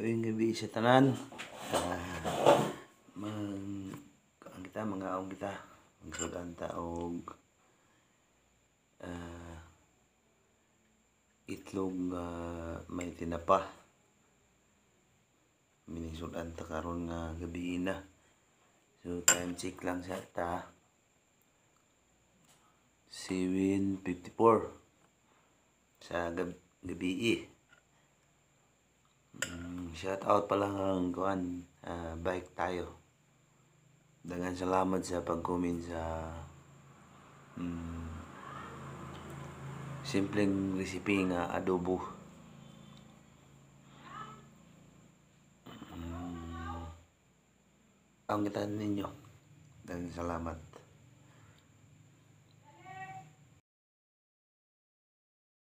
Ngayong gabi sa tanan. Uh, ang kita mga aong kita magsaganta og uh, itlog uh, may tinapa minisudan ta karon nga gabi na so time check lang sa ta 7.54 sa gab gabi eh shout out pala ang kuan uh, ah, bike tayo dagan salamat sa pag-comment sa um, simpleng recipe nga adobo um, ang kita ninyo dagan salamat